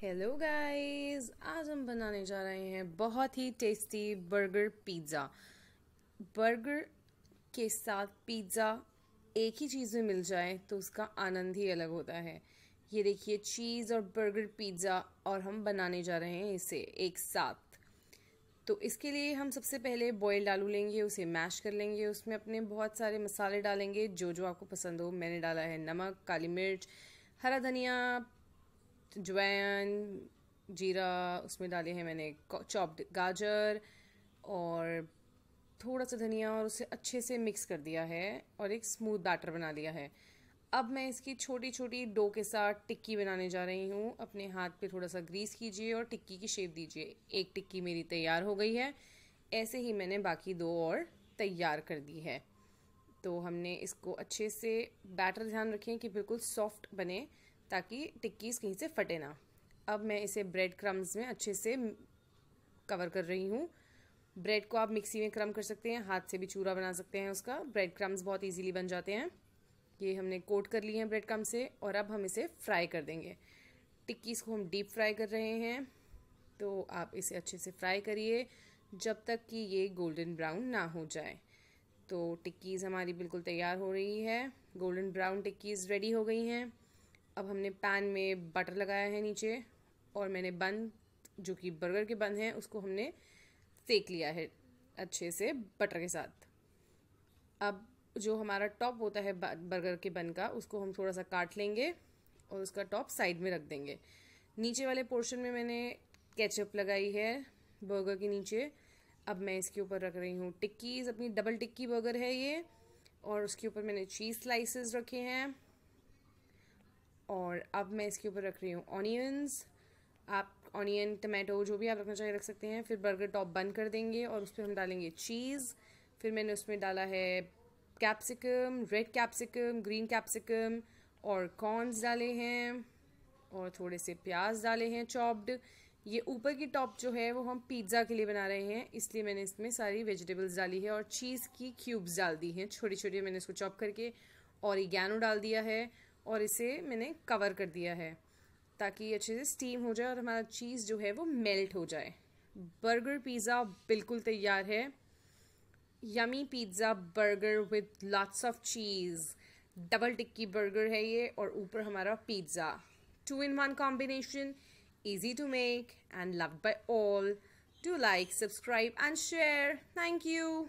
hello guys आज हम बनाने जा रहे हैं बहुत ही टेस्टी बर्गर पिज़्ज़ा बर्गर के साथ पिज़्ज़ा एक ही चीज़ में मिल जाए तो उसका आनंद ही अलग होता है ये देखिए चीज़ और बर्गर पिज़्ज़ा और हम बनाने जा रहे हैं इसे एक साथ तो इसके लिए हम सबसे पहले बॉयल्ड आलू लेंगे उसे मैश कर लेंगे उसमें अपने बहुत सारे मसाले डालेंगे जो जो आपको पसंद हो मैंने डाला है नमक काली मिर्च हरा धनिया जवैन जीरा उसमें डाले हैं मैंने चॉप्ड गाजर और थोड़ा सा धनिया और उसे अच्छे से मिक्स कर दिया है और एक स्मूथ बैटर बना लिया है अब मैं इसकी छोटी छोटी डो के साथ टिक्की बनाने जा रही हूँ अपने हाथ पे थोड़ा सा ग्रीस कीजिए और टिक्की की शेप दीजिए एक टिक्की मेरी तैयार हो गई है ऐसे ही मैंने बाकी दो और तैयार कर दी है तो हमने इसको अच्छे से बैटर ध्यान रखें कि बिल्कुल सॉफ्ट बने ताकि टिक्कीज़ कहीं से फटे ना अब मैं इसे ब्रेड क्रम्स में अच्छे से कवर कर रही हूँ ब्रेड को आप मिक्सी में क्रम कर सकते हैं हाथ से भी चूरा बना सकते हैं उसका ब्रेड क्रम्स बहुत इजीली बन जाते हैं ये हमने कोट कर लिए हैं ब्रेड क्रम से और अब हम इसे फ्राई कर देंगे टिक्कीज़ को हम डीप फ्राई कर रहे हैं तो आप इसे अच्छे से फ्राई करिए जब तक कि ये गोल्डन ब्राउन ना हो जाए तो टिक्कीज़ हमारी बिल्कुल तैयार हो रही है गोल्डन ब्राउन टिक्कीज़ रेडी हो गई हैं अब हमने पैन में बटर लगाया है नीचे और मैंने बन जो कि बर्गर के बन हैं उसको हमने सेक लिया है अच्छे से बटर के साथ अब जो हमारा टॉप होता है बर्गर के बन का उसको हम थोड़ा सा काट लेंगे और उसका टॉप साइड में रख देंगे नीचे वाले पोर्शन में मैंने केचप लगाई है बर्गर के नीचे अब मैं इसके ऊपर रख रही हूँ टिक्कीज़ अपनी डबल टिक्की बर्गर है ये और उसके ऊपर मैंने चीज़ स्लाइसेस रखे हैं और अब मैं इसके ऊपर रख रही हूँ ऑनियंस आप ऑनियन टमाटो जो भी आप रखना चाहें रख सकते हैं फिर बर्गर टॉप बंद कर देंगे और उस पर हम डालेंगे चीज़ फिर मैंने उसमें डाला है capsicum red capsicum green capsicum और कॉर्नस डाले हैं और थोड़े से प्याज डाले हैं चॉप्ड ये ऊपर की टॉप जो है वो हम पिज़्ज़ा के लिए बना रहे हैं इसलिए मैंने इसमें सारी वेजिटेबल्स डाली है और चीज़ की क्यूब्स डाल दी हैं छोटी छोटी मैंने इसको चॉप करके और डाल दिया है और इसे मैंने कवर कर दिया है ताकि अच्छे से स्टीम हो जाए और हमारा चीज़ जो है वो मेल्ट हो जाए बर्गर पिज़्ज़ा बिल्कुल तैयार है yummy pizza burger with lots of cheese double tikki burger है ये और ऊपर हमारा pizza two in one combination easy to make and love by all do like subscribe and share thank you